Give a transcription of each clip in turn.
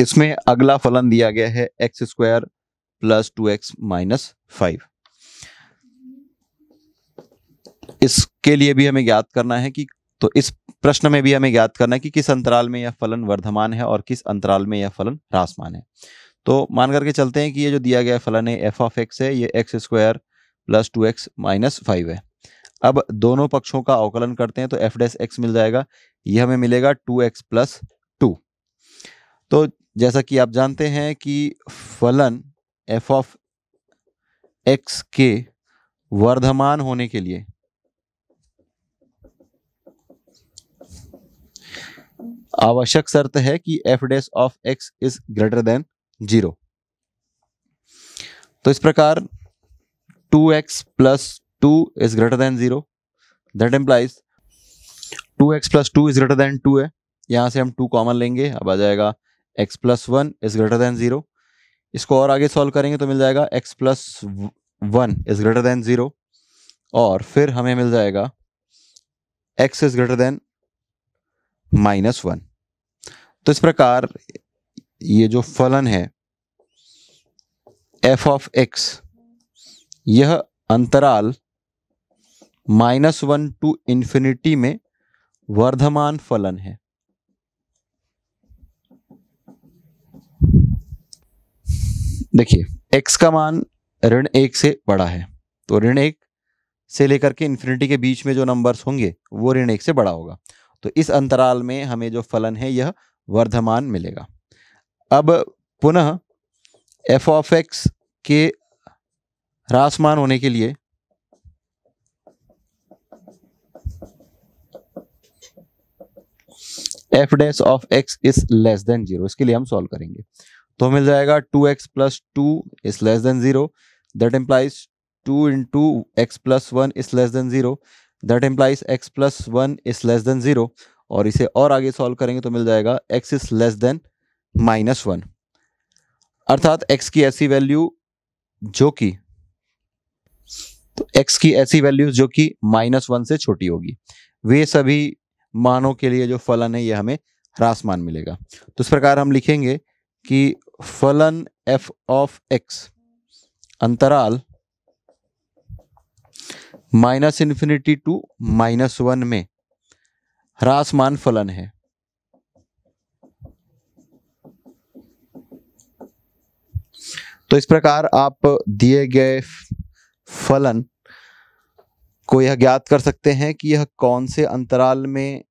इसमें अगला फलन दिया गया है x square plus two x minus five इसके लिए भी हमें ज्ञात करना है कि तो इस प्रश्न में भी हमें ज्ञात करना है कि किस अंतराल में यह फलन वर्धमान है और किस अंतराल में यह फलन रासमान है तो मान करके चलते हैं कि ये जो दिया गया फलन है एफ ऑफ एक्स है ये x square plus two x minus five है अब दोनों पक्षों का अवकलन करते हैं तो एफ डैस एक्स मिल जाएगा यह हमें मिलेगा टू एक्स प्लस तो जैसा कि आप जानते हैं कि फलन एफ ऑफ एक्स के वर्धमान होने के लिए आवश्यक शर्त है कि f dash of x is greater than zero तो इस प्रकार two x plus two is greater than zero that implies two x plus two is greater than two है यहां से हम टू कॉमन लेंगे अब आ जाएगा x plus one is greater than zero इसको और आगे सॉल्व करेंगे तो मिल जाएगा x plus one is greater than zero और फिर हमें मिल जाएगा x is greater than minus one तो इस प्रकार ये जो फलन है एफ ऑफ एक्स यह अंतराल माइनस वन टू इन्फिनिटी में वर्धमान फलन है देखिए एक्स का मान ऋण एक से बड़ा है तो ऋण एक से लेकर के इन्फिनिटी के बीच में जो नंबर्स होंगे वो ऋण एक से बड़ा होगा तो इस अंतराल में हमें जो फलन है यह वर्धमान मिलेगा अब पुनः एफ ऑफ एक्स के रासमान होने के लिए f dash of x is less than zero इसके लिए हम सॉल्व करेंगे तो मिल जाएगा two x plus two is less than zero that implies two into x plus one is less than zero that implies x plus one is less than zero और इसे और आगे सॉल्व करेंगे तो मिल जाएगा x is less than minus one अर्थात x की ऐसी वैल्यू जो कि तो एक्स की ऐसी वैल्यू जो कि माइनस वन से छोटी होगी वे सभी मानों के लिए जो फलन है ये हमें ह्रासमान मिलेगा तो इस प्रकार हम लिखेंगे कि फलन एफ ऑफ एक्स अंतराल minus infinity to minus one में ह्रासमान फलन है तो इस प्रकार आप दिए गए फलन को यह ज्ञात कर सकते हैं कि यह कौन से अंतराल में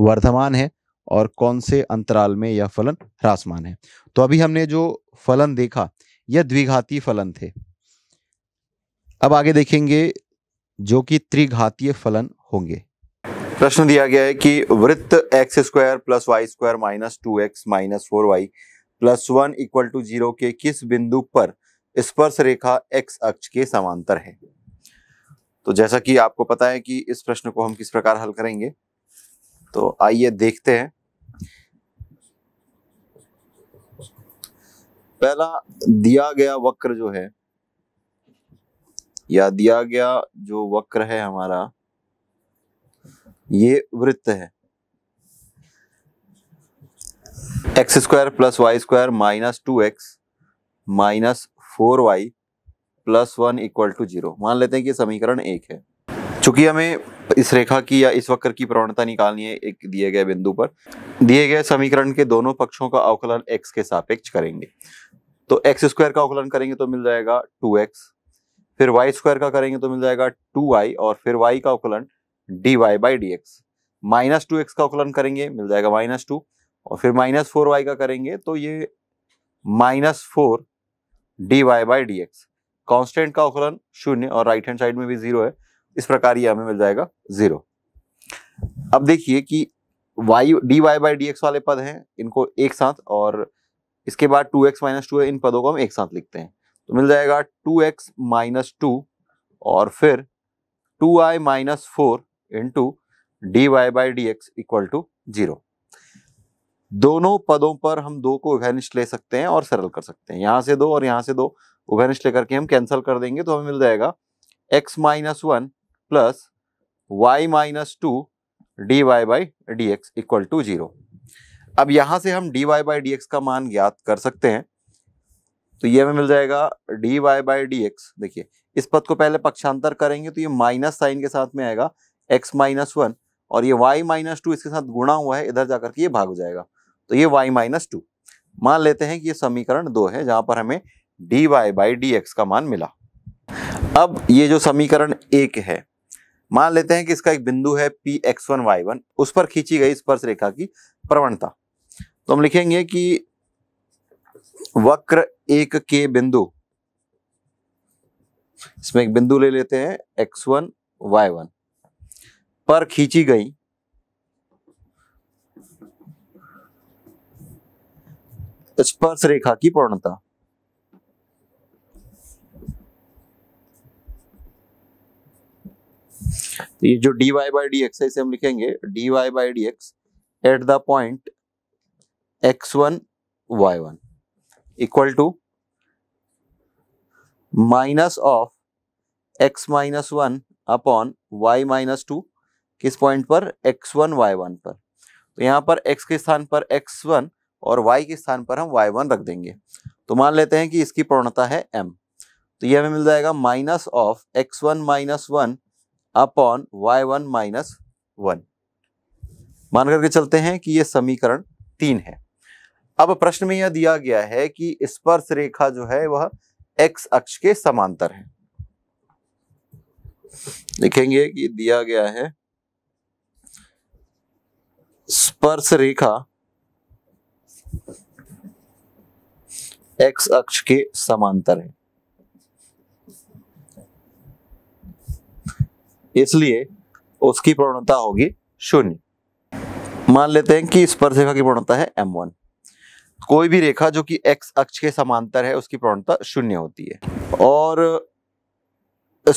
वर्धमान है और कौन से अंतराल में यह फलन ह्रासमान है तो अभी हमने जो फलन देखा यह द्विघाती फलन थे अब आगे देखेंगे जो कि त्रिघातीय फलन होंगे प्रश्न दिया गया है कि वृत्त x square plus y square minus two x minus four y plus one equal to zero के किस बिंदु पर स्पर्श रेखा एक्स अक्ष के समांतर है तो जैसा कि आपको पता है कि इस प्रश्न को हम किस प्रकार हल करेंगे तो आइए देखते हैं पहला दिया गया वक्र जो है या दिया गया जो वक्र है हमारा ये वृत्त है x square plus y square minus two x minus four y plus one equal to zero मान लेते हैं कि समीकरण एक है चूंकि हमें इस रेखा की या इस वक्र की प्रवणता निकालनी है एक दिए गए बिंदु पर दिए गए समीकरण के दोनों पक्षों का अवकलन एक्स के सापेक्ष करेंगे तो एक्स स्क्वायर का अवकलन करेंगे तो मिल जाएगा टू एक्स फिर वाई स्क्वायर का करेंगे तो मिल जाएगा टू वाई और फिर वाई का अवकलन d y by d x minus two x का अवकलन करेंगे मिल जाएगा माइनस टू और फिर माइनस फोर वाई का करेंगे तो ये minus four d y by d x constant का अवकलन शून्य और राइट हैंड साइड में भी जीरो है इस प्रकार ये हमें मिल जाएगा जीरो अब देखिए कि y d y by d वाले पद हैं इनको एक साथ और इसके बाद टू एक्स माइनस टू है इन पदों को हम एक साथ लिखते हैं तो मिल जाएगा टू एक्स माइनस टू और फिर two y minus four into d y by d x equal to zero दोनों पदों पर हम दो को उभयनिष्ठ ले सकते हैं और सरल कर सकते हैं यहाँ से दो और यहाँ से दो उभयनिष्ठ लेकर के हम कैंसिल कर देंगे तो हमें मिल जाएगा x minus one plus y minus two d y by d x equal to zero अब यहां से हम d y by d x का मान ज्ञात कर सकते हैं तो ये हमें मिल जाएगा d y by d x देखिए इस पद को पहले पक्षांतर करेंगे तो ये माइनस साइन के साथ में आएगा एक्स माइनस वन और ये वाई माइनस टू इसके साथ गुणा हुआ है इधर जाकर के ये भाग हो जाएगा तो ये वाई माइनस टू मान लेते हैं कि ये समीकरण दो है जहां पर हमें d y by d x का मान मिला अब ये जो समीकरण एक है मान लेते हैं कि इसका एक बिंदु है P x one y one उस पर खींची गई स्पर्श रेखा की प्रवणता तो हम लिखेंगे कि वक्र एक के बिंदु इसमें एक बिंदु ले लेते हैं एक्स वन वाई वन पर खींची गई स्पर्श रेखा की प्रवणता तो ये जो d y by d x है इसे हम लिखेंगे d y by d x at the point x one y one equal to minus of x minus one upon y minus two किस पॉइंट पर एक्स वन वाई वन पर तो यहां पर x के स्थान पर x1 और y के स्थान पर हम y1 रख देंगे तो मान लेते हैं कि इसकी प्रवणता है m तो यह हमें मिल जाएगा minus of x1 one minus one upon y one minus one मान करके चलते हैं कि ये समीकरण तीन है अब प्रश्न में यह दिया गया है कि स्पर्श रेखा जो है वह एक्स अक्ष के समांतर है लिखेंगे कि दिया गया है स्पर्श रेखा एक्स अक्ष के समांतर है इसलिए उसकी प्रवणता होगी शून्य मान लेते हैं कि रेखा की प्रवणता है एम वन कोई भी रेखा जो कि एक्स अक्ष के समांतर है उसकी प्रवणता शून्य होती है और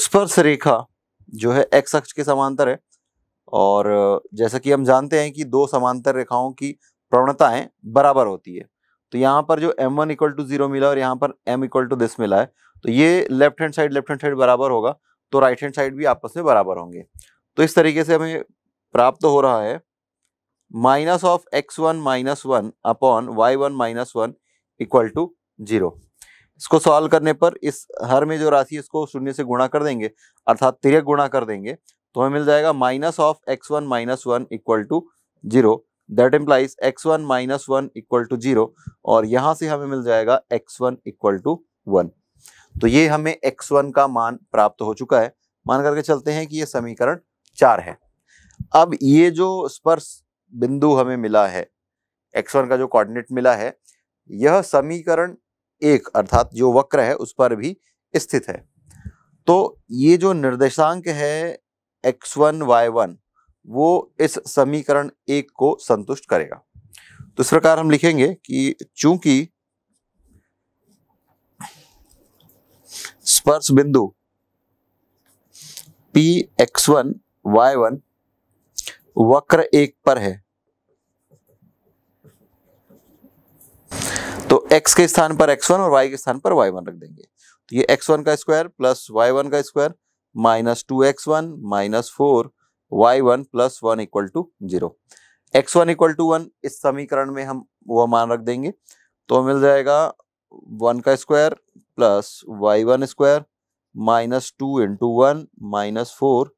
स्पर्श रेखा जो है एक्स अक्ष के समांतर है और जैसा कि हम जानते हैं कि दो समांतर रेखाओं की प्रवणताएं बराबर होती है तो यहाँ पर जो m1 one equal to zero मिला और यहाँ पर m इक्वल टू दिस मिला है तो ये left hand side left hand side बराबर होगा तो राइट हैंड साइड भी आपस में बराबर होंगे तो इस तरीके से हमें प्राप्त हो रहा है minus of x one minus one upon y one minus one equal to zero इसको सॉल्व करने पर इस हर में जो राशि इसको शून्य से गुणा कर देंगे अर्थात तिरक गुणा कर देंगे तो हमें मिल जाएगा minus of x one minus one equal to zero that implies x one minus one equal to zero और यहाँ से हमें मिल जाएगा x one equal to one तो ये हमें एक्स वन का मान प्राप्त हो चुका है मान करके चलते हैं कि ये समीकरण चार है अब ये जो स्पर्श बिंदु हमें मिला है एक्स वन का जो कोऑर्डिनेट मिला है यह समीकरण एक अर्थात जो वक्र है उस पर भी स्थित है तो ये जो निर्देशांक है एक्स वन वाई वन वो इस समीकरण एक को संतुष्ट करेगा तो इस प्रकार हम लिखेंगे कि चूंकि स्पर्श बिंदु P x one y one वक्र एक पर है तो x के स्थान पर x1 और y के स्थान पर y1 रख देंगे तो ये x1 का स्क्वायर प्लस y1 का square minus two x one minus four y one plus one equal to zero x one equal to one इस समीकरण में हम वह मान रख देंगे तो मिल जाएगा वन का square plus y one square minus two into one minus four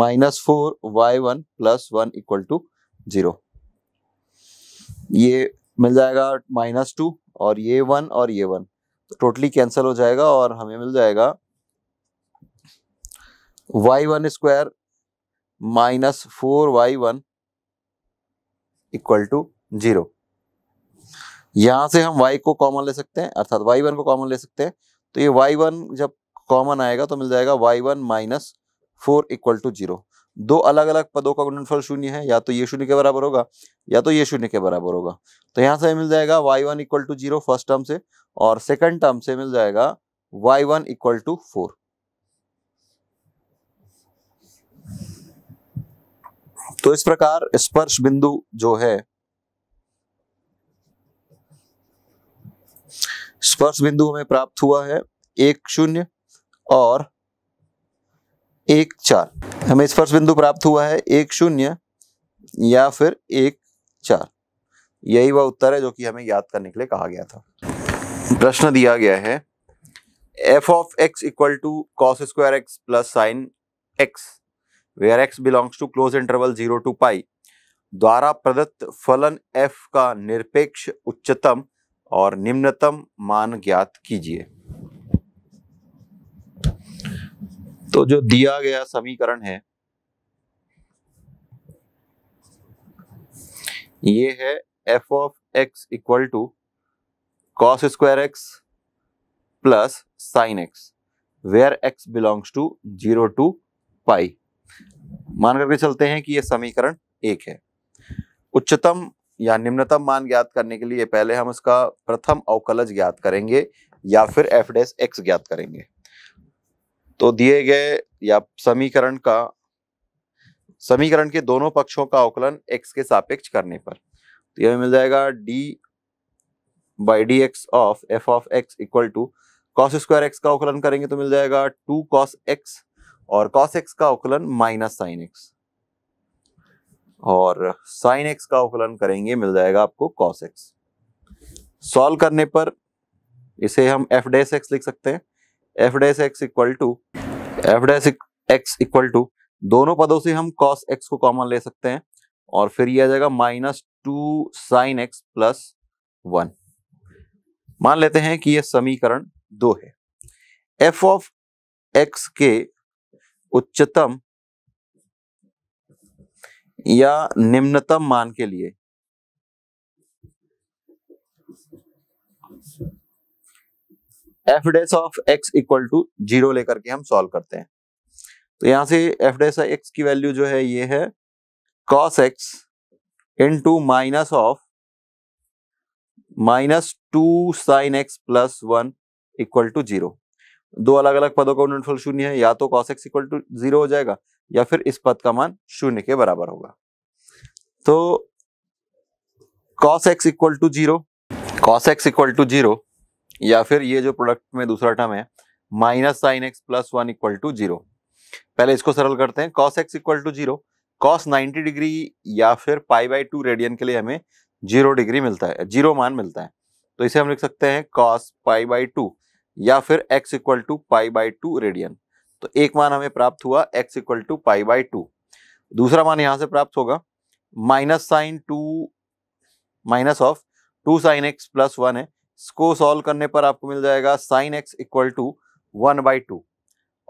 minus four y one plus one equal to zero ये मिल जाएगा माइनस टू और ये वन और ये वन तो टोटली कैंसिल हो जाएगा और हमें मिल जाएगा y one square minus four y one equal to zero यहाँ से हम y को कॉमन ले सकते हैं अर्थात y1 को कॉमन ले सकते हैं तो ये y1 जब कॉमन आएगा तो मिल जाएगा y1 one minus four equal to zero दो अलग अलग पदों का गुणनफल शून्य है या तो ये शून्य के बराबर होगा या तो ये शून्य के बराबर होगा तो यहां से मिल जाएगा y one equal to zero first term से और सेकंड टर्म से मिल जाएगा y one equal to four तो इस प्रकार स्पर्श बिंदु जो है स्पर्श बिंदु हमें प्राप्त हुआ है एक शून्य और एक चार हमें स्पर्श बिंदु प्राप्त हुआ है एक शून्य या फिर एक चार यही वह उत्तर है जो कि हमें याद करने के लिए कहा गया था प्रश्न दिया गया है f of x equal to cos square x plus sine x where x belongs to close interval zero to pi द्वारा प्रदत्त फलन एफ का निरपेक्ष उच्चतम और निम्नतम मान ज्ञात कीजिए तो जो दिया गया समीकरण है ये है f of x equal to cos square x plus sine x where x belongs to zero to pi मान करके चलते हैं कि यह समीकरण एक है उच्चतम या निम्नतम मान ज्ञात करने के लिए पहले हम इसका प्रथम अवकलज ज्ञात करेंगे या फिर एफ डेस एक्स ज्ञात करेंगे तो दिए गए या समीकरण का समीकरण के दोनों पक्षों का अवकलन एक्स के सापेक्ष करने पर तो यह मिल जाएगा d by d x of f of x equal to cos square x का अवकलन करेंगे तो मिल जाएगा टू कॉस एक्स और कॉस एक्स का अवकलन माइनस साइन एक्स और साइन एक्स का अवकलन करेंगे मिल जाएगा आपको कॉस एक्स सॉल्व करने पर इसे हम एफ डेस एक्स लिख सकते हैं f dash x equal to f dash x equal to दोनों पदों से हम कॉस एक्स को कॉमन ले सकते हैं और फिर यह आ जाएगा minus two sine x plus one मान लेते हैं कि यह समीकरण दो है एफ ऑफ एक्स के उच्चतम या निम्नतम मान के लिए f dash of x equal to zero लेकर के हम सॉल्व करते हैं तो यहां से एफ डेस एक्स की वैल्यू जो है ये है cos x into minus of minus two sine x plus one equal to zero दो अलग अलग पदों का गुणनफल शून्य है या तो cos x equal to zero हो जाएगा या फिर इस पद का मान शून्य के बराबर होगा तो cos x equal to zero cos x equal to zero या फिर ये जो प्रोडक्ट में दूसरा टर्म है minus sine x plus one equal to zero पहले इसको सरल करते हैं cos x equal to zero cos ninety degree या फिर पाई बाई टू रेडियन के लिए हमें जीरो डिग्री मिलता है जीरो मान मिलता है तो इसे हम लिख सकते हैं कॉस पाई बाई टू या फिर x equal to pi by two radian तो एक मान हमें प्राप्त हुआ x equal to pi by two दूसरा मान यहां से प्राप्त होगा minus sine two minus of two sine x plus one है इसको सॉल्व करने पर आपको मिल जाएगा sine x equal to one by two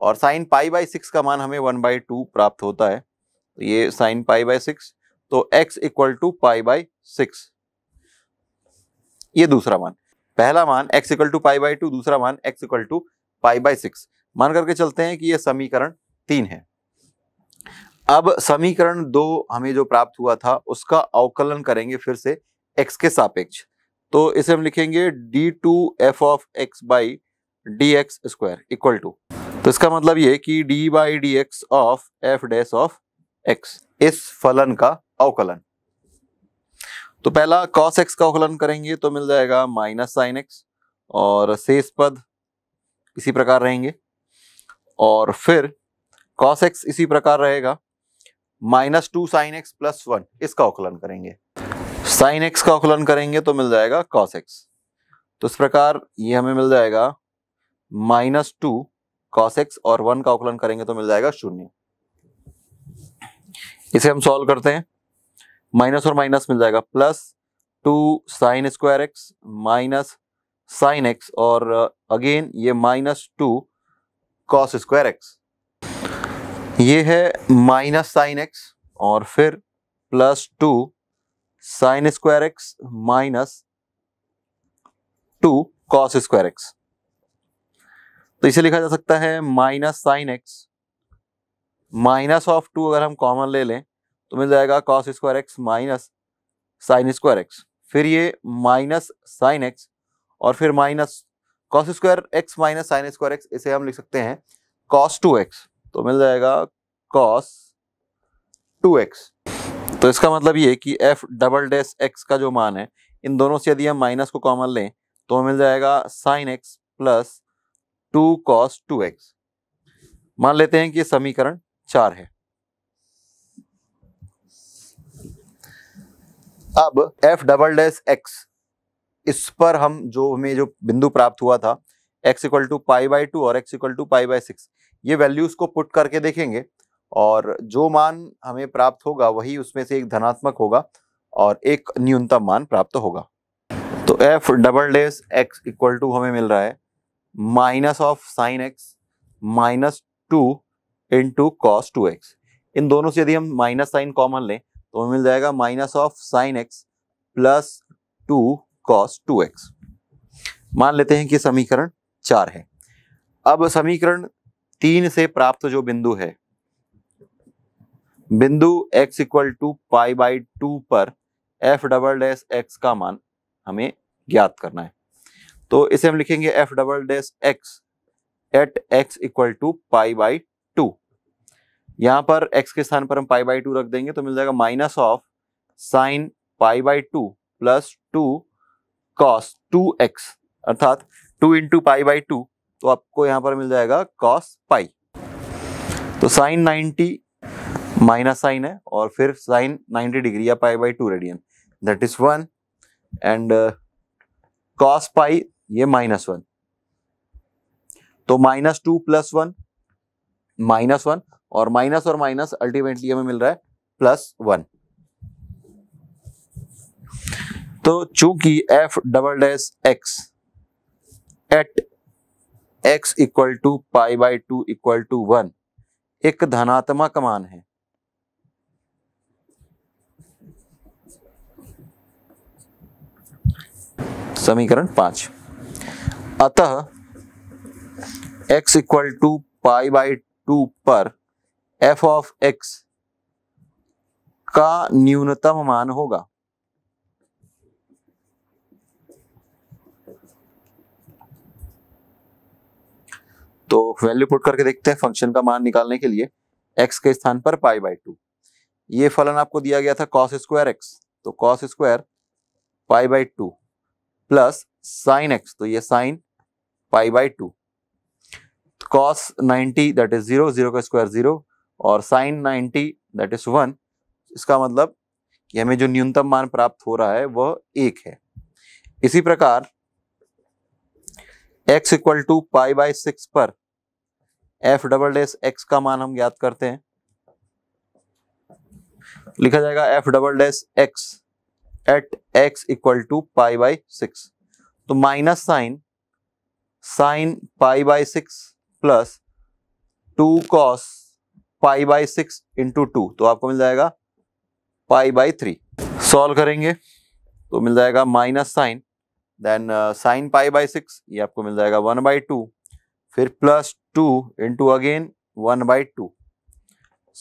और साइन पाई बाई सिक्स का मान हमें वन बाई टू प्राप्त होता है तो ये साइन पाई बाई सिक्स तो x equal to pi by six ये दूसरा मान पहला मान x equal to pi by two दूसरा मान x equal to pi by six मान करके चलते हैं कि यह समीकरण तीन है अब समीकरण दो हमें जो प्राप्त हुआ था उसका अवकलन करेंगे फिर से एक्स के सापेक्ष तो इसे हम लिखेंगे d two f of x by d x square equal to तो इसका मतलब ये कि d by d x of f dash of x इस फलन का अवकलन तो पहला कॉस एक्स का अवकलन करेंगे तो मिल जाएगा माइनस साइन एक्स और शेष पद इसी प्रकार रहेंगे और फिर कॉस एक्स इसी प्रकार रहेगा minus two sine x plus one इसका औकलन करेंगे साइन एक्स का औकलन करेंगे तो मिल जाएगा कॉस एक्स तो इस प्रकार ये हमें मिल जाएगा माइनस टू कॉस एक्स और वन का औकलन करेंगे तो मिल जाएगा शून्य इसे हम सॉल्व करते हैं माइनस और माइनस मिल जाएगा plus two sine square x minus sine x और अगेन ये minus two cos square x ये है माइनस साइन एक्स और फिर plus two sine square x minus two cos square x तो इसे लिखा जा सकता है minus sine x minus of two अगर हम कॉमन ले लें तो मिल जाएगा cos square x minus sine square x फिर ये माइनस साइन एक्स और फिर minus cos square x minus sine square x इसे हम लिख सकते हैं कॉस टू एक्स तो मिल जाएगा कॉस टू एक्स तो इसका मतलब ये कि एफ डबल डैश एक्स का जो मान है इन दोनों से यदि हम माइनस को कॉमन लें तो मिल जाएगा sine x plus two cos two x मान लेते हैं कि समीकरण चार है अब एफ डबल डैश एक्स इस पर हम जो हमें जो बिंदु प्राप्त हुआ था x equal to pi by two और x equal to pi by six ये वैल्यूज़ को पुट करके देखेंगे और जो मान हमें प्राप्त होगा वही उसमें से एक धनात्मक होगा और एक न्यूनतम मान प्राप्त होगा तो f double dash x equal to हमें मिल रहा है minus of sine x minus two into cos two x इन दोनों से यदि हम माइनस साइन कॉमन लें तो हमें मिल जाएगा minus of sine x plus two cos two x मान लेते हैं कि समीकरण चार है अब समीकरण तीन से प्राप्त जो बिंदु है बिंदु x equal to pi by two पर f डबल डैश x का मान हमें ज्ञात करना है तो इसे हम लिखेंगे f double dash x at x equal to pi by two यहां पर x के स्थान पर हम पाई बाई टू रख देंगे तो मिल जाएगा minus of sine pi by two plus two cos two x अर्थात two into pi by two तो आपको यहाँ पर मिल जाएगा कॉस पाई तो साइन नाइनटी माइनस साइन है और फिर साइन नाइनटी डिग्री या pi by two radian that is one and cos pi ये माइनस वन तो minus two plus one minus one और माइनस और माइनस अल्टीमेटली हमें मिल रहा है प्लस वन तो चूंकि f double dash x at x equal to pi by two equal to one एक धनात्मक मान है समीकरण पांच अतः x equal to pi by two पर f ऑफ x का न्यूनतम मान होगा तो वैल्यू पुट करके देखते हैं फंक्शन का मान निकालने के लिए एक्स के स्थान पर पाई बाई टू ये फलन आपको दिया गया था कॉस स्क्वायर एक्स तो cos square pi by two plus sine x तो ये sine pi by two cos 90 that is zero zero का स्क्वायर जीरो और sine ninety that is one इसका मतलब कि हमें जो न्यूनतम मान प्राप्त हो रहा है वह एक है इसी प्रकार x equal to pi by six पर एफ डबल डैश एक्स का मान हम ज्ञात करते हैं लिखा जाएगा f double dash x at x equal to pi by six तो minus sine sine pi by six plus two cos pi by six into two तो आपको मिल जाएगा पाई बाई थ्री सॉल्व करेंगे तो मिल जाएगा minus sine then sine pi by six ये आपको मिल जाएगा वन बाई टू फिर plus two into again one by two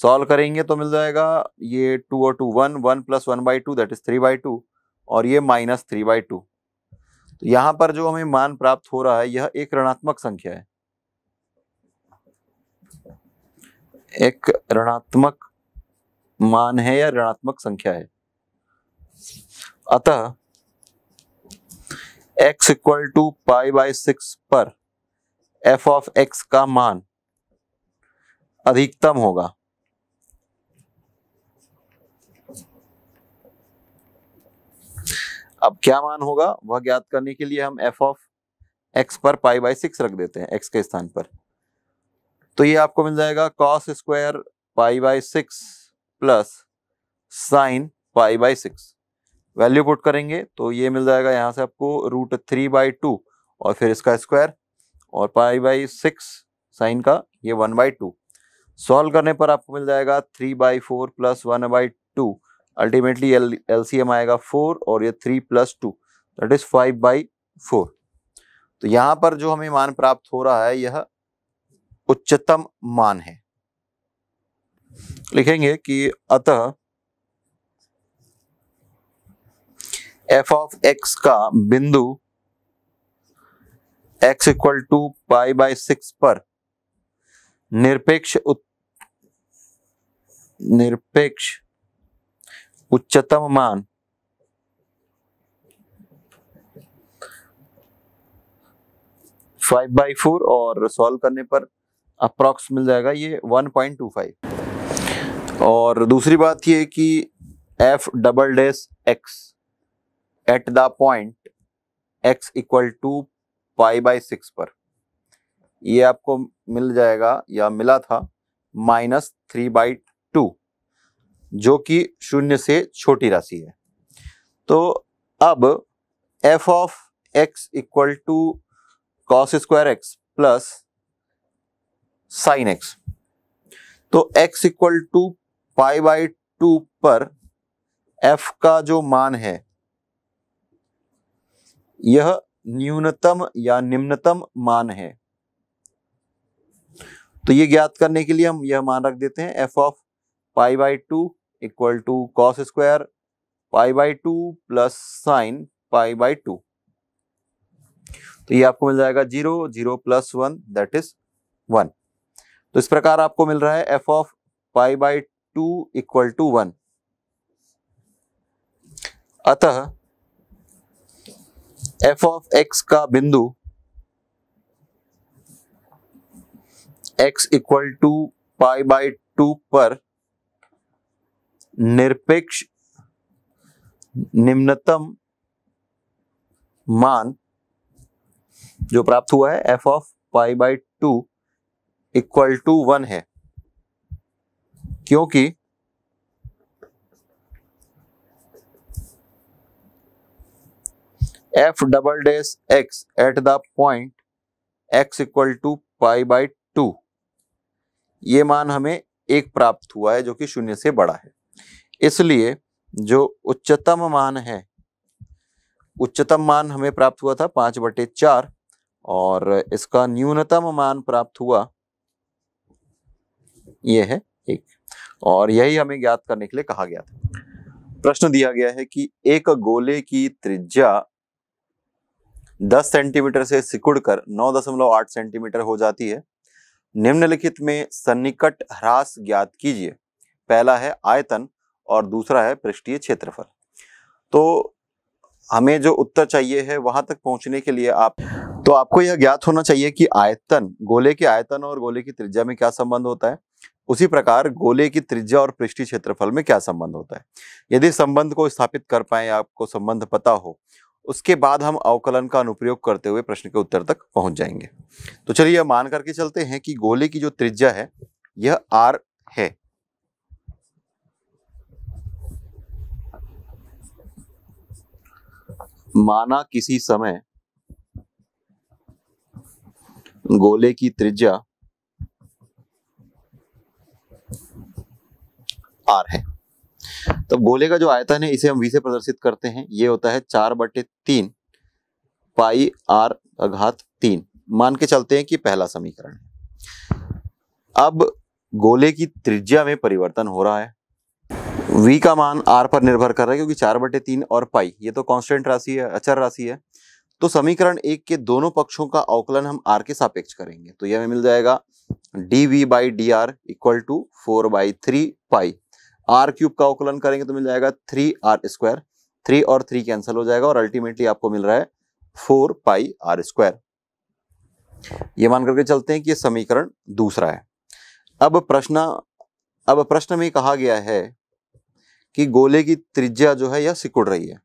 solve करेंगे तो मिल जाएगा ये टू और two one one plus one by two that is three by two और ये माइनस थ्री बाई टू तो यहां पर जो हमें मान प्राप्त हो रहा है यह एक ऋणात्मक संख्या है एक ऋणात्मक मान है या ऋणात्मक संख्या है अतः x equal to pi by six पर एफ ऑफ एक्स का मान अधिकतम होगा अब क्या मान होगा वह ज्ञात करने के लिए हम एफ ऑफ एक्स पर पाई बाई सिक्स रख देते हैं एक्स के स्थान पर तो ये आपको मिल जाएगा cos square pi by six plus sine pi by six value put करेंगे तो ये मिल जाएगा यहाँ से आपको रूट थ्री बाई टू और फिर इसका स्क्वायर और पाई बाई सिक्स साइन का ये वन बाई टू सॉल्व करने पर आपको मिल जाएगा three by four plus one by two ultimately L C M आएगा फोर और ये three plus two that is five by four तो यहाँ पर जो हमें मान प्राप्त हो रहा है यह उच्चतम मान है लिखेंगे कि अतः एफ ऑफ एक्स का बिंदु x equal to pi by six पर निरपेक्ष निरपेक्ष उच्चतम मान फाइव बाई फोर और सॉल्व करने पर अप्रॉक्स मिल जाएगा ये वन पॉइंट टू फाइव और दूसरी बात ये कि f double dash x at the point x equal to pi by six पर ये आपको मिल जाएगा या मिला था माइनस थ्री बाई टू जो कि शून्य से छोटी राशि है तो अब f of x equal to cos square x plus sine x तो x equal to pi by two पर एफ का जो मान है यह न्यूनतम या निम्नतम मान है तो ये ज्ञात करने के लिए हम यह मान रख देते हैं f of pi by two equal to cos square pi by two plus sine pi by two तो ये आपको मिल जाएगा zero zero plus one that is one तो इस प्रकार आपको मिल रहा है f of pi by two equal to one अतः एफ ऑफ एक्स का बिंदु x equal to pi by two पर निरपेक्ष निम्नतम मान जो प्राप्त हुआ है f of pi by two equal to one है क्योंकि f double dash x at the point x equal to pi by two ये मान हमें एक प्राप्त हुआ है जो कि शून्य से बड़ा है इसलिए जो उच्चतम मान है उच्चतम मान हमें प्राप्त हुआ था पांच बटे चार और इसका न्यूनतम मान प्राप्त हुआ ये है एक और यही हमें ज्ञात करने के लिए कहा गया था प्रश्न दिया गया है कि एक गोले की त्रिज्या 10 सेंटीमीटर से सिकुड़कर 9.8 सेंटीमीटर हो जाती है निम्नलिखित में सन्निकट ह्रास ज्ञात कीजिए पहला है आयतन और दूसरा है पृष्ठीय क्षेत्रफल तो हमें जो उत्तर चाहिए है वहां तक पहुंचने के लिए आप तो आपको यह ज्ञात होना चाहिए कि आयतन गोले के आयतन और गोले की त्रिज्या में क्या संबंध होता है उसी प्रकार गोले की त्रिज्या और पृष्ठीय क्षेत्रफल में क्या संबंध होता है यदि संबंध को स्थापित कर पाए आपको संबंध पता हो उसके बाद हम अवकलन का अनुप्रयोग करते हुए प्रश्न के उत्तर तक पहुंच जाएंगे तो चलिए मान करके चलते हैं कि गोले की जो त्रिज्या है यह आर है माना किसी समय गोले की त्रिज्या आर है तो गोले का जो आयतन है इसे हम वी से प्रदर्शित करते हैं ये होता है चार बटे तीन पाई आर अघात तीन मान के चलते हैं कि पहला समीकरण है अब गोले की त्रिज्या में परिवर्तन हो रहा है v का मान r पर निर्भर कर रहा है क्योंकि चार बटे तीन और पाई ये तो कांस्टेंट राशि है अचर राशि है तो समीकरण एक के दोनों पक्षों का अवकलन हम r के सापेक्ष करेंगे तो यह हमें मिल जाएगा dV V by d r equal to four by three pi r cube का अवकलन करेंगे तो मिल जाएगा थ्री आर स्क्वायर थ्री और थ्री कैंसिल हो जाएगा और अल्टीमेटली आपको मिल रहा है फोर पाई आर स्क्वायर ये मान करके चलते हैं कि ये समीकरण दूसरा है अब प्रश्न अब प्रश्न में कहा गया है कि गोले की त्रिज्या जो है यह सिकुड़ रही है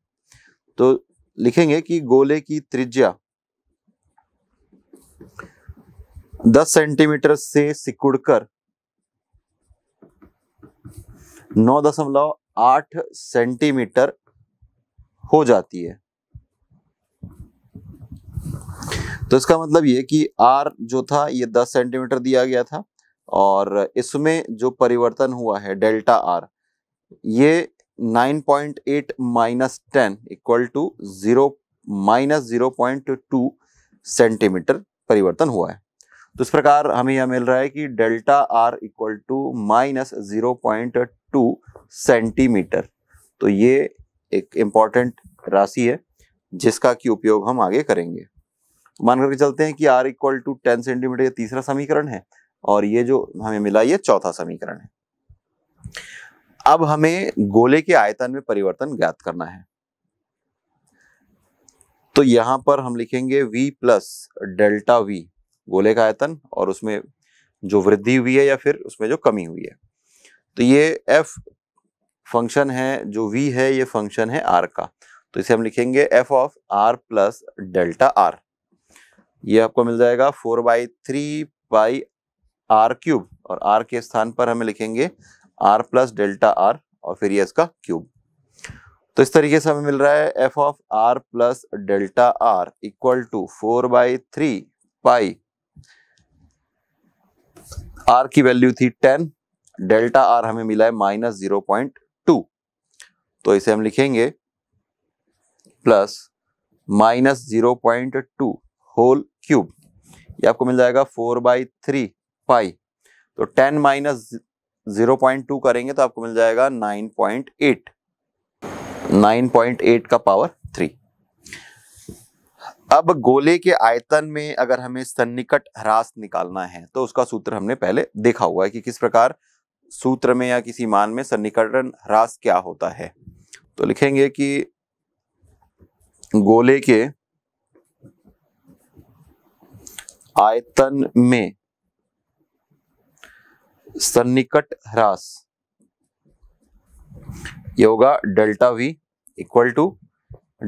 तो लिखेंगे कि गोले की त्रिज्या 10 सेंटीमीटर से सिकुड़कर नौ दशमलव आठ सेंटीमीटर हो जाती है तो इसका मतलब ये कि आर जो था ये 10 सेंटीमीटर दिया गया था और इसमें जो परिवर्तन हुआ है डेल्टा आर ये 9.8 point eight minus ten equal to zero minus zero point two centimetre परिवर्तन हुआ है तो इस प्रकार हमें यह मिल रहा है कि delta r equal to minus zero point two centimetre तो ये एक इम्पॉर्टेंट राशि है जिसका कि उपयोग हम आगे करेंगे मान करके चलते हैं कि r equal to ten centimetre ये तीसरा समीकरण है और ये जो हमें मिला ये चौथा समीकरण है अब हमें गोले के आयतन में परिवर्तन ज्ञात करना है तो यहां पर हम लिखेंगे v प्लस डेल्टा वी गोले का आयतन और उसमें जो वृद्धि हुई है या फिर उसमें जो कमी हुई है तो ये एफ फंक्शन है जो वी है ये फंक्शन है आर का तो इसे हम लिखेंगे f of r plus delta r ये आपको मिल जाएगा four by three by r cube और आर के स्थान पर हमें लिखेंगे आर प्लस डेल्टा आर और फिर ये इसका क्यूब तो इस तरीके से हमें मिल रहा है f of r plus delta r equal to four by three pi r की वैल्यू थी टेन डेल्टा आर हमें मिला है माइनस जीरो पॉइंट टू तो इसे हम लिखेंगे plus minus zero point two whole cube ये आपको मिल जाएगा फोर बाई थ्री पाई तो ten minus zero point two करेंगे तो आपको मिल जाएगा nine point eight nine point eight का पावर थ्री अब गोले के आयतन में अगर हमें सन्निकट ह्रास निकालना है तो उसका सूत्र हमने पहले देखा हुआ है कि किस प्रकार सूत्र में या किसी मान में सन्निकटन ह्रास क्या होता है तो लिखेंगे कि गोले के आयतन में सन्निकट ह्रास ये होगा delta v equal to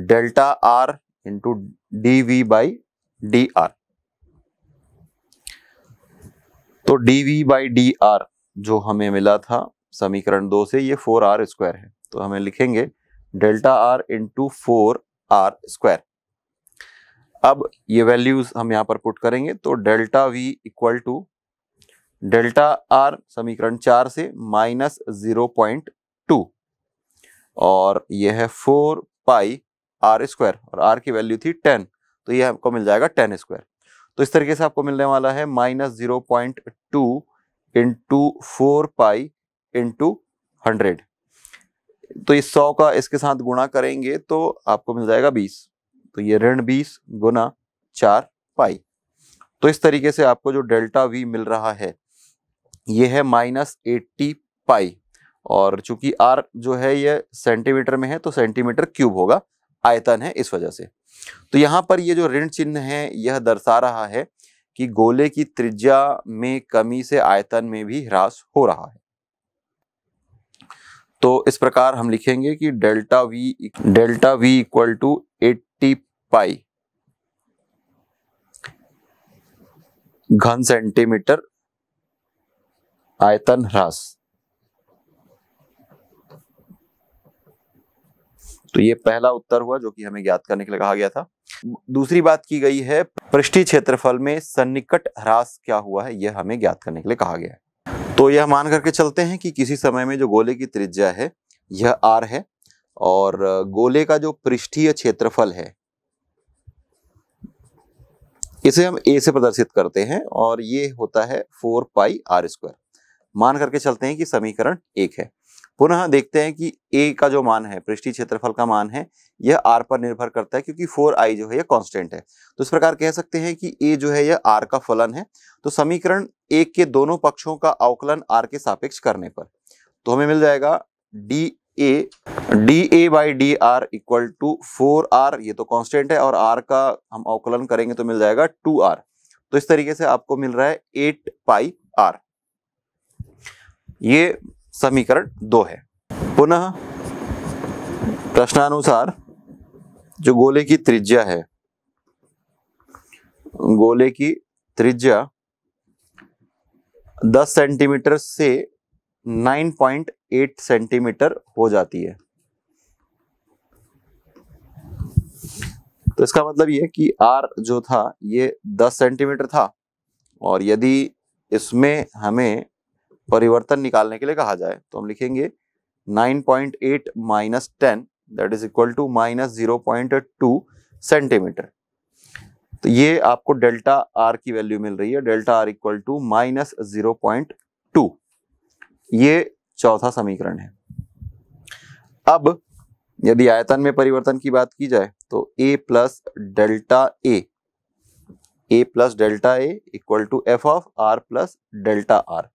delta r into dv by dr तो dv by dr जो हमें मिला था समीकरण दो से ये फोर आर स्क्वायर है तो हमें लिखेंगे delta r into four r square अब ये वैल्यूज हम यहां पर पुट करेंगे तो delta v equal to delta r समीकरण चार से माइनस जीरो पॉइंट टू और यह है फोर पाई आर स्क्वायर और आर की वैल्यू थी टेन तो ये आपको मिल जाएगा टेन स्क्वायर तो इस तरीके से आपको मिलने वाला है minus zero point two into four pi into hundred तो इस सौ का इसके साथ गुणा करेंगे तो आपको मिल जाएगा बीस तो ये ऋण बीस गुना चार पाई तो इस तरीके से आपको जो डेल्टा वी मिल रहा है ये है माइनस एट्टी पाई और चूंकि आर जो है ये सेंटीमीटर में है तो सेंटीमीटर क्यूब होगा आयतन है इस वजह से तो यहाँ पर ये जो ऋण चिन्ह है यह दर्शा रहा है कि गोले की त्रिज्या में कमी से आयतन में भी ह्रास हो रहा है तो इस प्रकार हम लिखेंगे कि delta v delta v equal to eighty pi घन सेंटीमीटर आयतन ह्रास तो ये पहला उत्तर हुआ जो कि हमें ज्ञात करने के लिए कहा गया था दूसरी बात की गई है पृष्ठी क्षेत्रफल में सन्निकट ह्रास क्या हुआ है यह हमें ज्ञात करने के लिए कहा गया है तो यह मान करके चलते हैं कि किसी समय में जो गोले की त्रिज्या है यह आर है और गोले का जो पृष्ठीय क्षेत्रफल है इसे हम ए से प्रदर्शित करते हैं और ये होता है फोर पाई आर स्क्वायर मान करके चलते हैं कि समीकरण एक है पुनः देखते हैं कि ए का जो मान है पृष्ठीय क्षेत्रफल का मान है यह आर पर निर्भर करता है क्योंकि फोर आई जो है यह कांस्टेंट है तो इस प्रकार कह सकते हैं कि ए जो है यह आर का फलन है तो समीकरण ए के दोनों पक्षों का अवकलन आर के सापेक्ष करने पर तो हमें मिल जाएगा d a d a by d r equal to four r ये तो कांस्टेंट है और आर का हम अवकलन करेंगे तो मिल जाएगा टू आर तो इस तरीके से आपको मिल रहा है एट पाई आर ये समीकरण दो है पुनः प्रश्नानुसार जो गोले की त्रिज्या है गोले की त्रिज्या 10 सेंटीमीटर से 9.8 सेंटीमीटर हो जाती है तो इसका मतलब यह कि आर जो था ये 10 सेंटीमीटर था और यदि इसमें हमें परिवर्तन निकालने के लिए कहा जाए तो हम लिखेंगे 9.8 point eight minus ten that is equal to minus zero point two centimetre तो ये आपको डेल्टा आर की वैल्यू मिल रही है delta r equal to minus zero point two ये चौथा समीकरण है अब यदि आयतन में परिवर्तन की बात की जाए तो a plus delta a a plus delta a equal to f of r plus delta r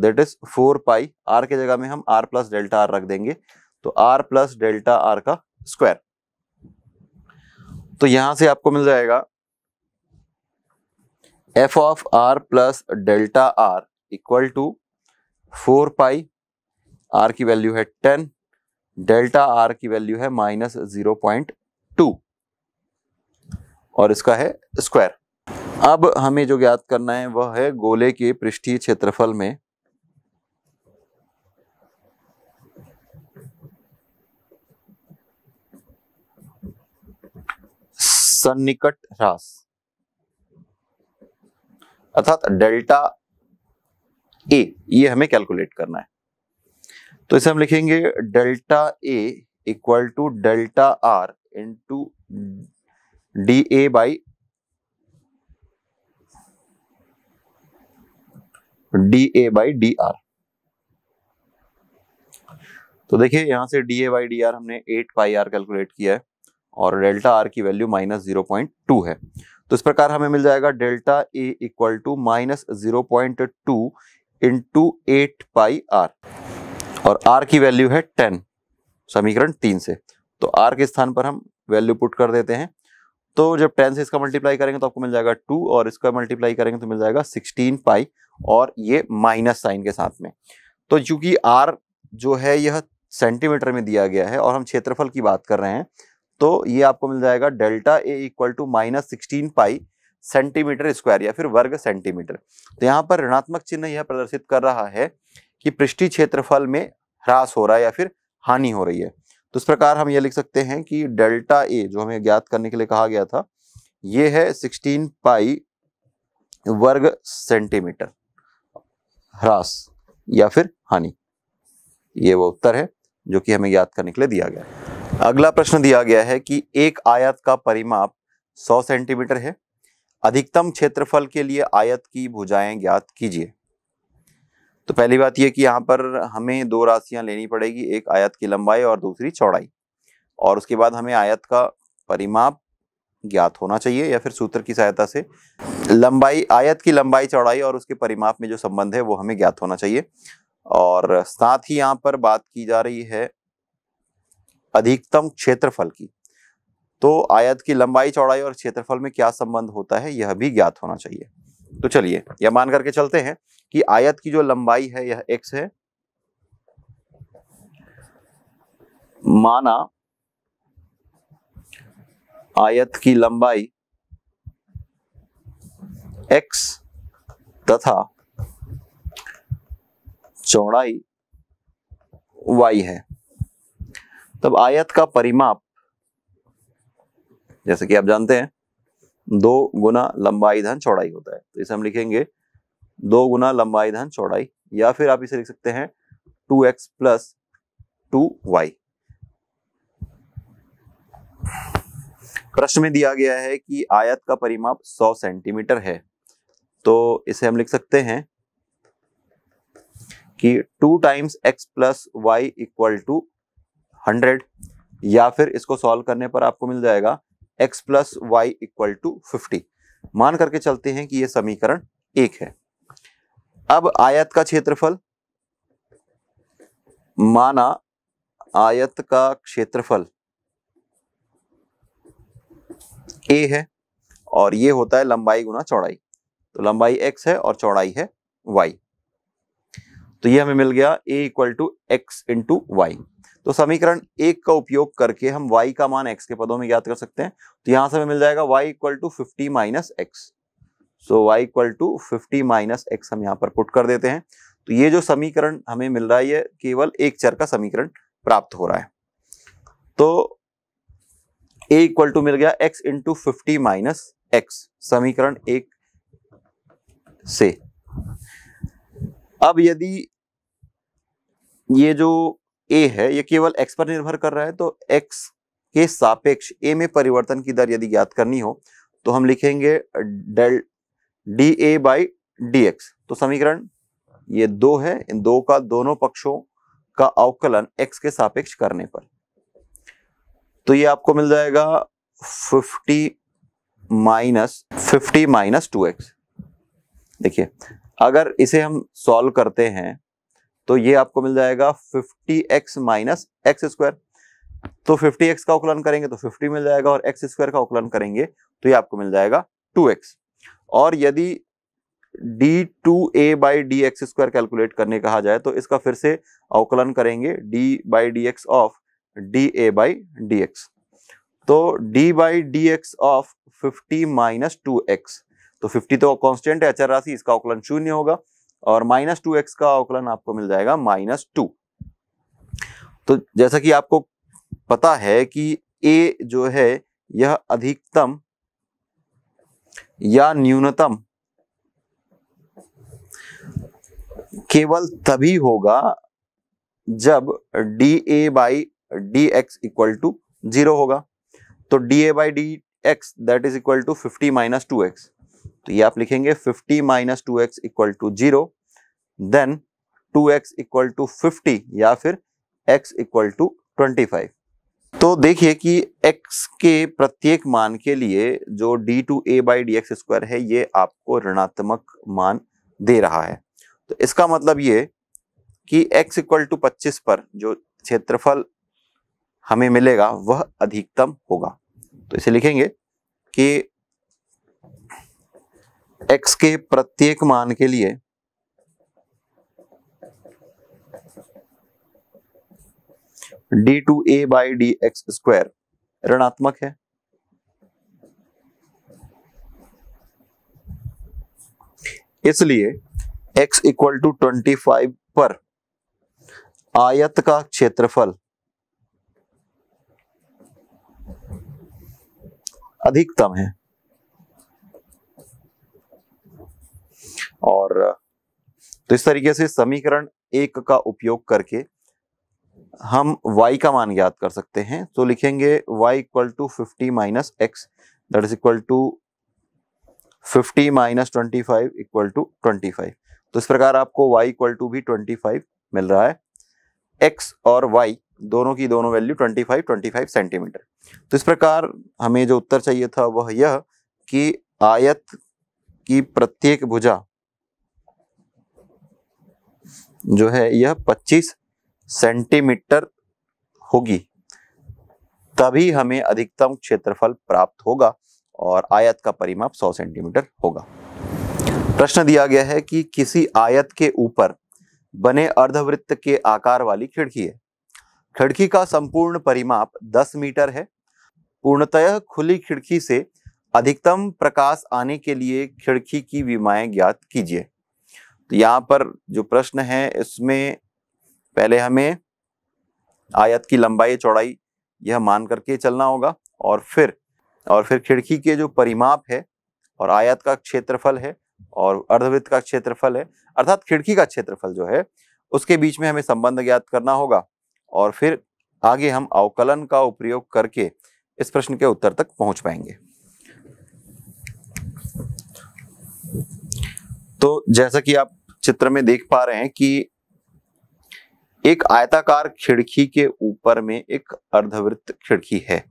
that is four pi r के जगह में हम आर प्लस डेल्टा आर रख देंगे तो आर प्लस डेल्टा आर का स्क्वायर तो यहां से आपको मिल जाएगा f of r plus delta r equal to four pi r की वैल्यू है टेन डेल्टा आर की वैल्यू है माइनस जीरो पॉइंट टू और इसका है स्क्वायर अब हमें जो ज्ञात करना है वह है गोले के पृष्ठीय क्षेत्रफल में सन्निकट ह्रास अर्थात डेल्टा ए ये हमें कैलकुलेट करना है तो इसे हम लिखेंगे delta a equal to delta r into d a by d a by d r तो देखिए यहां से d a by d r हमने एट पाई आर कैलकुलेट किया है और डेल्टा आर की value minus zero point two है तो इस प्रकार हमें मिल जाएगा delta a equal to minus zero point two into eight pi r और आर की वैल्यू है टेन समीकरण तीन से तो आर के स्थान पर हम वैल्यू पुट कर देते हैं तो जब टेन से इसका मल्टीप्लाई करेंगे तो आपको मिल जाएगा टू और इसका मल्टीप्लाई करेंगे तो मिल जाएगा सिक्सटीन पाई और ये माइनस साइन के साथ में तो चूंकि आर जो है यह सेंटीमीटर में दिया गया है और हम क्षेत्रफल की बात कर रहे हैं तो ये आपको मिल जाएगा delta a equal to minus sixteen pi centimetre square या फिर वर्ग सेंटीमीटर तो यहाँ पर ऋणात्मक चिन्ह यह प्रदर्शित कर रहा है कि पृष्ठी क्षेत्रफल में ह्रास हो रहा है या फिर हानि हो रही है तो इस प्रकार हम ये लिख सकते हैं कि डेल्टा ए जो हमें ज्ञात करने के लिए कहा गया था ये है सिक्सटीन पाई वर्ग सेंटीमीटर ह्रास या फिर हानि ये वो उत्तर है जो कि हमें याद करने के लिए दिया गया है अगला प्रश्न दिया गया है कि एक आयत का परिमाप 100 सेंटीमीटर है अधिकतम क्षेत्रफल के लिए आयत की भुजाएं ज्ञात कीजिए तो पहली बात यह कि यहाँ पर हमें दो राशियां लेनी पड़ेगी एक आयत की लंबाई और दूसरी चौड़ाई और उसके बाद हमें आयत का परिमाप ज्ञात होना चाहिए या फिर सूत्र की सहायता से लंबाई आयत की लंबाई चौड़ाई और उसके परिमाप में जो संबंध है वो हमें ज्ञात होना चाहिए और साथ ही यहाँ पर बात की जा रही है अधिकतम क्षेत्रफल की तो आयत की लंबाई चौड़ाई और क्षेत्रफल में क्या संबंध होता है यह भी ज्ञात होना चाहिए तो चलिए यह मान करके चलते हैं कि आयत की जो लंबाई है यह एक्स है माना आयत की लंबाई एक्स तथा चौड़ाई वाई है तब आयत का परिमाप जैसे कि आप जानते हैं दो गुना लंबाई धन चौड़ाई होता है तो इसे हम लिखेंगे दो गुना लंबाई धन चौड़ाई या फिर आप इसे लिख सकते हैं two x plus two y प्रश्न में दिया गया है कि आयत का परिमाप 100 सेंटीमीटर है तो इसे हम लिख सकते हैं कि 2 times x plus y equal to hundred या फिर इसको सॉल्व करने पर आपको मिल जाएगा x plus y equal to fifty मान करके चलते हैं कि यह समीकरण एक है अब आयत का क्षेत्रफल माना आयत का क्षेत्रफल ए है और ये होता है लंबाई गुना चौड़ाई तो लंबाई एक्स है और चौड़ाई है वाई तो ये हमें मिल गया a equal to x into y तो समीकरण एक का उपयोग करके हम y का मान x के पदों में ज्ञात कर सकते हैं तो यहां से हमें मिल जाएगा y equal to fifty minus x so y equal to fifty minus x हम यहाँ पर पुट कर देते हैं तो ये जो समीकरण हमें मिल रहा है ये केवल एक चर का समीकरण प्राप्त हो रहा है तो a इक्वल टू मिल गया x into fifty minus x समीकरण एक से अब यदि ये जो ए है ये केवल एक्स पर निर्भर कर रहा है तो एक्स के सापेक्ष ए में परिवर्तन की दर यदि ज्ञात करनी हो तो हम लिखेंगे del d a by d x तो समीकरण ये दो है इन दो का दोनों पक्षों का अवकलन एक्स के सापेक्ष करने पर तो ये आपको मिल जाएगा fifty minus fifty minus two x देखिए अगर इसे हम सॉल्व करते हैं तो ये आपको मिल जाएगा fifty x minus x square तो फिफ्टी एक्स का उकलन करेंगे तो फिफ्टी मिल जाएगा और एक्स स्क्वायर का उकलन करेंगे तो ये आपको मिल जाएगा टू एक्स और यदि d two a by d x square calculate करने कहा जाए तो इसका फिर से अवकलन करेंगे d by d x of d a by d x तो d by d x of fifty minus two x तो 50 तो कांस्टेंट है अचर राशि इसका अवकलन शून्य होगा और माइनस टू एक्स का अवकलन आपको मिल जाएगा माइनस टू तो जैसा कि आपको पता है कि ए जो है यह अधिकतम या न्यूनतम केवल तभी होगा जब d a by d x equal to zero होगा तो d a by d x that is equal to fifty minus two x तो ये आप लिखेंगे 50 minus two x equal to zero then 2x equal to fifty या फिर x equal to twenty five तो देखिए कि x के प्रत्येक मान के लिए जो d two a by d x square है ये आपको ऋणात्मक मान दे रहा है तो इसका मतलब ये कि x इक्वल टू पच्चीस पर जो क्षेत्रफल हमें मिलेगा वह अधिकतम होगा तो इसे लिखेंगे कि एक्स के प्रत्येक मान के लिए d two a by d x square ऋणात्मक है इसलिए x equal to twenty five पर आयत का क्षेत्रफल अधिकतम है और तो इस तरीके से समीकरण एक का उपयोग करके हम y का मान ज्ञात कर सकते हैं तो लिखेंगे y equal to fifty minus x that is equal to fifty minus twenty five equal to twenty five तो इस प्रकार आपको y इक्वल टू भी ट्वेंटी फाइव मिल रहा है x और y दोनों की दोनों value twenty five twenty five centimetre तो इस प्रकार हमें जो उत्तर चाहिए था वह यह कि आयत की प्रत्येक भुजा जो है यह 25 सेंटीमीटर होगी तभी हमें अधिकतम क्षेत्रफल प्राप्त होगा और आयत का परिमाप 100 सेंटीमीटर होगा प्रश्न दिया गया है कि किसी आयत के ऊपर बने अर्धवृत्त के आकार वाली खिड़की है खिड़की का संपूर्ण परिमाप 10 मीटर है पूर्णतः खुली खिड़की से अधिकतम प्रकाश आने के लिए खिड़की की विमाएं ज्ञात कीजिए तो यहाँ पर जो प्रश्न है इसमें पहले हमें आयत की लंबाई चौड़ाई यह मान करके चलना होगा और फिर और फिर खिड़की के जो परिमाप है और आयत का क्षेत्रफल है और अर्धवृत्त का क्षेत्रफल है अर्थात खिड़की का क्षेत्रफल जो है उसके बीच में हमें संबंध ज्ञात करना होगा और फिर आगे हम अवकलन का उपयोग करके इस प्रश्न के उत्तर तक पहुंच पाएंगे तो जैसा कि आप चित्र में देख पा रहे हैं कि एक आयताकार खिड़की के ऊपर में एक अर्धवृत्त खिड़की है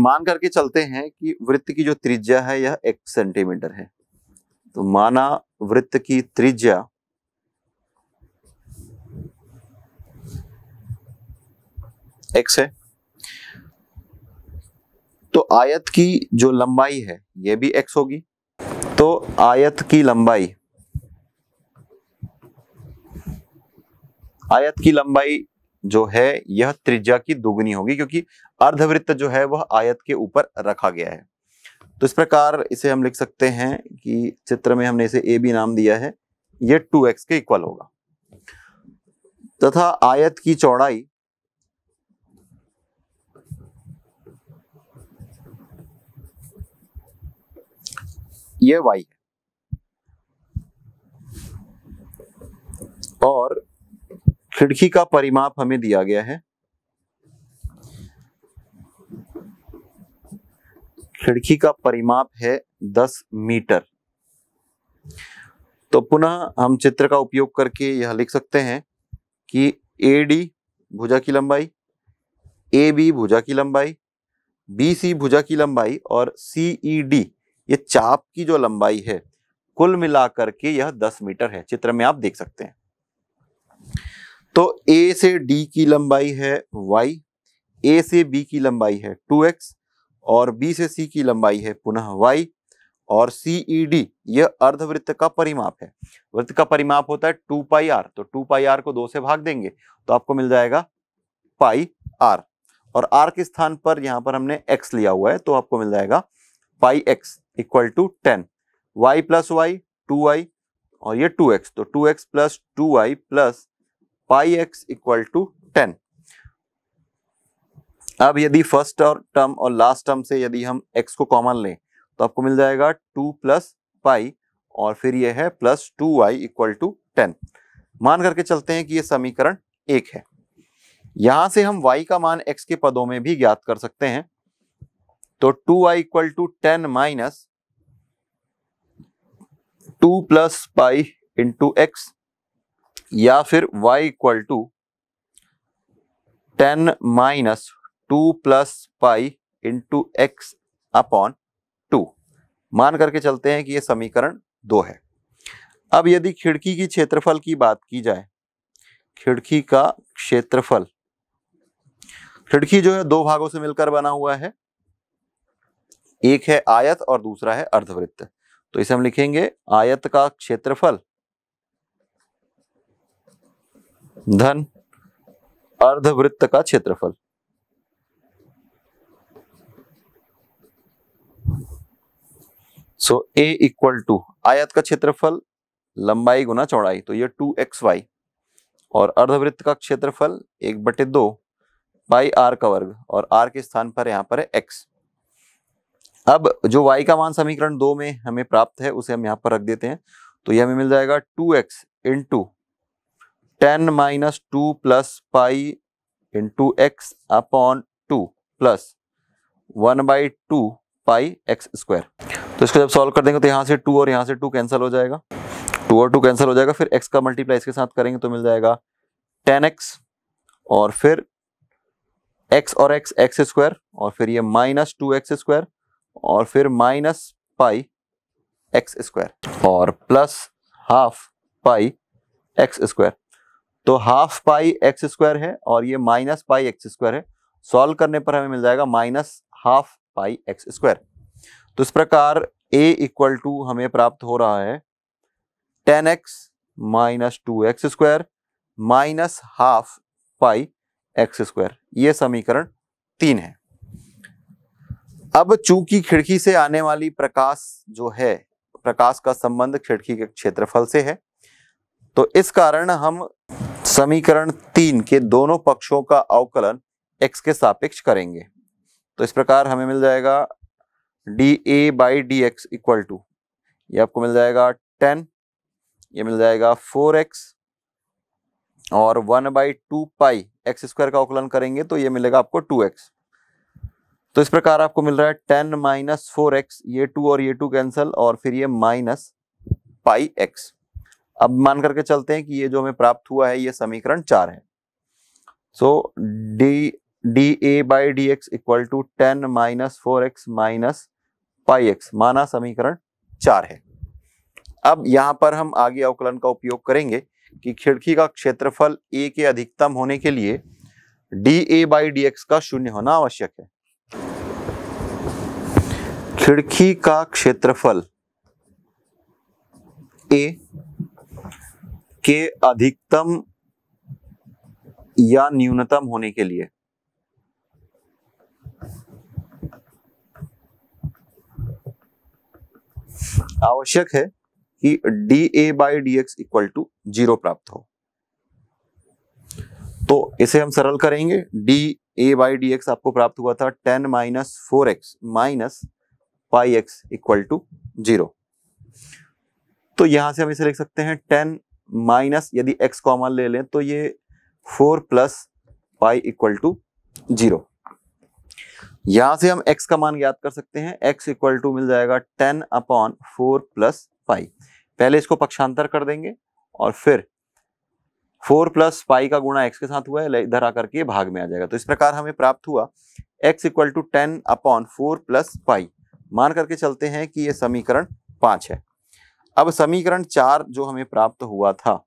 मान करके चलते हैं कि वृत्त की जो त्रिज्या है यह एक सेंटीमीटर है तो माना वृत्त की त्रिज्या एक्स है तो आयत की जो लंबाई है ये भी एक्स होगी तो आयत की लंबाई आयत की लंबाई जो है यह त्रिज्या की दोगुनी होगी क्योंकि अर्धवृत्त जो है वह आयत के ऊपर रखा गया है तो इस प्रकार इसे हम लिख सकते हैं कि चित्र में हमने इसे ए बी नाम दिया है यह टू एक्स के इक्वल होगा तथा आयत की चौड़ाई ये वाई है और खिड़की का परिमाप हमें दिया गया है खिड़की का परिमाप है 10 मीटर तो पुनः हम चित्र का उपयोग करके यह लिख सकते हैं कि ए डी भुजा की लंबाई ए बी भुजा की लंबाई बी सी भुजा की लंबाई और सी ई डी ये चाप की जो लंबाई है कुल मिलाकर के यह 10 मीटर है चित्र में आप देख सकते हैं तो ए से डी की लंबाई है वाई ए से बी की लंबाई है टू एक्स और बी से सी की लंबाई है पुनः वाई और सी ई डी यह अर्धवृत्त का परिमाप है वृत्त का परिमाप होता है टू पाई आर तो टू पाई आर को दो से भाग देंगे तो आपको मिल जाएगा पाई आर और आर के स्थान पर यहां पर हमने एक्स लिया हुआ है तो आपको मिल जाएगा pi x equal to ten y plus y two y और ये टू एक्स तो two x plus two y plus pi x equal to ten अब यदि फर्स्ट और टर्म और लास्ट टर्म से यदि हम एक्स को कॉमन लें तो आपको मिल जाएगा टू प्लस पाई और फिर ये है plus two y equal to ten मान करके चलते हैं कि ये समीकरण एक है यहां से हम y का मान x के पदों में भी ज्ञात कर सकते हैं तो two i equal to ten minus two plus pi into x या फिर y equal to ten minus two plus pi into x upon two मान करके चलते हैं कि यह समीकरण दो है अब यदि खिड़की की क्षेत्रफल की बात की जाए खिड़की का क्षेत्रफल खिड़की जो है दो भागों से मिलकर बना हुआ है एक है आयत और दूसरा है अर्धवृत्त तो इसे हम लिखेंगे आयत का क्षेत्रफल धन अर्धवृत्त का क्षेत्रफल सो ए इक्वल टू आयत का क्षेत्रफल लंबाई गुना चौड़ाई तो ये टू एक्स वाई और अर्धवृत्त का क्षेत्रफल एक बटे दो बाई आर का वर्ग और आर के स्थान पर यहां पर है एक्स अब जो y का मान समीकरण दो में हमें प्राप्त है उसे हम यहाँ पर रख देते हैं तो यह हमें मिल जाएगा two x into ten minus two plus pi into x upon two plus one by two pi x square तो इसको जब सॉल्व कर देंगे तो यहाँ से टू और यहाँ से टू कैंसिल हो जाएगा टू और टू कैंसिल हो जाएगा फिर एक्स का मल्टीप्लाई इसके साथ करेंगे तो मिल जाएगा टेन एक्स और फिर एक्स और एक्स एक्स स्क्वायर और फिर ये माइनस टू एक्स स्क्वायर और फिर माइनस पाई एक्स स्क्वायर और plus half pi x square तो हाफ पाई एक्स स्क्वायर है और ये माइनस पाई एक्स स्क्वायर है सॉल्व करने पर हमें मिल जाएगा minus half pi x square तो इस प्रकार ए इक्वल टू हमें प्राप्त हो रहा है ten x minus two x square minus half pi x square ये समीकरण तीन है अब चूंकि खिड़की से आने वाली प्रकाश जो है प्रकाश का संबंध खिड़की के क्षेत्रफल से है तो इस कारण हम समीकरण तीन के दोनों पक्षों का अवकलन एक्स के सापेक्ष करेंगे तो इस प्रकार हमें मिल जाएगा d a by d x equal to ये आपको मिल जाएगा टेन ये मिल जाएगा फोर एक्स और one by two pi x square का अवकलन करेंगे तो ये मिलेगा आपको टू एक्स तो इस प्रकार आपको मिल रहा है टेन माइनस फोर एक्स ये टू और ये टू कैंसिल और फिर ये माइनस पाई एक्स अब मान करके चलते हैं कि ये जो हमें प्राप्त हुआ है ये समीकरण चार है so d d a by d x equal to ten minus four x minus pi x माना समीकरण चार है अब यहां पर हम आगे अवकलन का उपयोग करेंगे कि खिड़की का क्षेत्रफल ए के अधिकतम होने के लिए d a by d x का शून्य होना आवश्यक है खिड़की का क्षेत्रफल ए के अधिकतम या न्यूनतम होने के लिए आवश्यक है कि d a by d x equal to zero प्राप्त हो तो इसे हम सरल करेंगे d a by d x आपको प्राप्त हुआ था ten minus four x minus pi x equal to zero तो यहां से हम इसे लिख सकते हैं टेन माइनस यदि एक्स कॉमन ले लें तो ये four plus pi equal to zero यहां से हम x का मान ज्ञात कर सकते हैं x इक्वल टू मिल जाएगा ten upon four plus pi पहले इसको पक्षांतर कर देंगे और फिर फोर प्लस पाई का गुणा x के साथ हुआ है इधर आकर के भाग में आ जाएगा तो इस प्रकार हमें प्राप्त हुआ x equal to ten upon four plus pi मान करके चलते हैं कि ये समीकरण पांच है अब समीकरण चार जो हमें प्राप्त हुआ था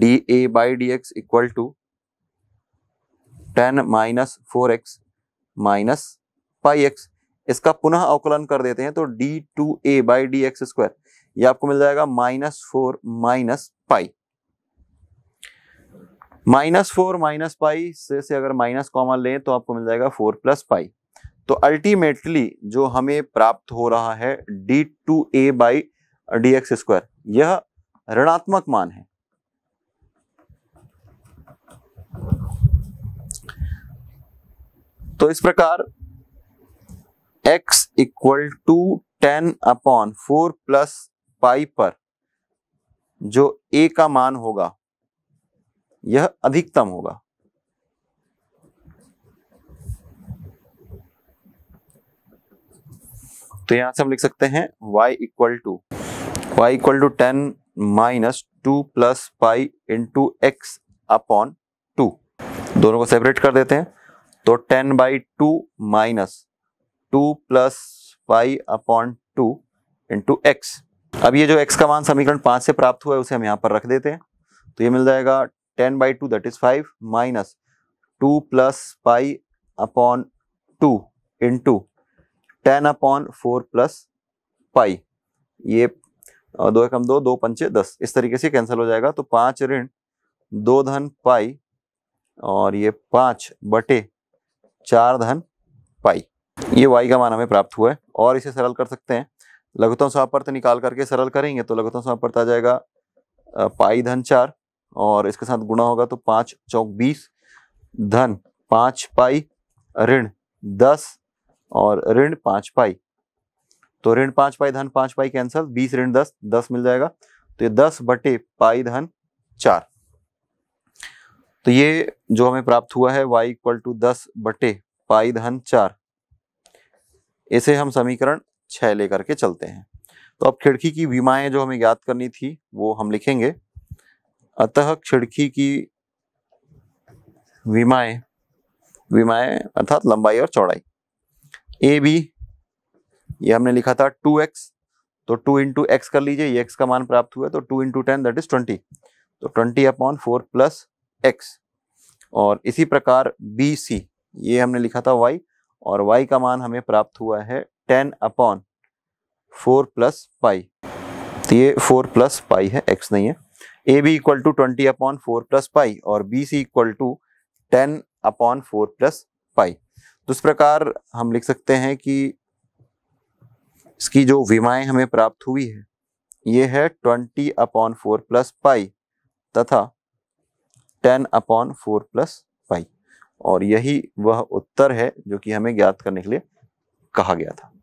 d a by d x equal to ten minus four x minus pi x इसका पुनः अवकलन कर देते हैं तो d two a by d x square ये आपको मिल जाएगा minus four minus pi minus four minus pi से, से अगर माइनस कॉमन लें तो आपको मिल जाएगा फोर प्लस पाई तो अल्टीमेटली जो हमें प्राप्त हो रहा है d two a by d x square यह ऋणात्मक मान है तो इस प्रकार x equal to ten upon four plus pi पर जो a का मान होगा यह अधिकतम होगा तो यहां से हम लिख सकते हैं y equal to y equal to ten minus two plus pi into x upon two दोनों को सेपरेट कर देते हैं तो ten by two minus two plus pi upon two into x अब ये जो x का मान समीकरण पांच से प्राप्त हुआ है उसे हम यहाँ पर रख देते हैं तो ये मिल जाएगा ten by two that is five minus two plus pi upon two into ten upon four plus pi ये दो एकम दो दो पंचे दस इस तरीके से कैंसिल हो जाएगा तो पांच ऋण दो धन पाई और ये पांच बटे चार धन पाई ये वाई का मान हमें प्राप्त हुआ है और इसे सरल कर सकते हैं लघुतम समापर्त निकाल करके सरल करेंगे तो लघुतम समापर्त आ जाएगा पाई धन चार और इसके साथ गुणा होगा तो पांच चौक बीस धन पांच पाई ऋण दस और ऋण पांच पाई तो ऋण पांच पाई धन पांच पाई कैंसल बीस ऋण दस दस मिल जाएगा तो ये दस बटे पाई धन चार तो ये जो हमें प्राप्त हुआ है y इक्वल टू दस बटे पाई धन चार इसे हम समीकरण छह लेकर के चलते हैं तो अब खिड़की की विमाएं जो हमें ज्ञात करनी थी वो हम लिखेंगे अतः खिड़की की विमाएं विमाएं अर्थात लंबाई और चौड़ाई ए बी ये हमने लिखा था टू एक्स तो टू इंटू एक्स कर लीजिए ये एक्स का मान प्राप्त हुआ तो two into ten that is twenty तो twenty upon four plus x और इसी प्रकार बी सी ये हमने लिखा था वाई और वाई का मान हमें प्राप्त हुआ है ten upon four plus pi तो ये फोर प्लस पाई है एक्स नहीं है A B equal to twenty upon four plus pi और B C equal to ten upon four plus pi उस प्रकार हम लिख सकते हैं कि इसकी जो विमाएं हमें प्राप्त हुई है ये है twenty upon four plus pi तथा ten upon four plus pi और यही वह उत्तर है जो कि हमें ज्ञात करने के लिए कहा गया था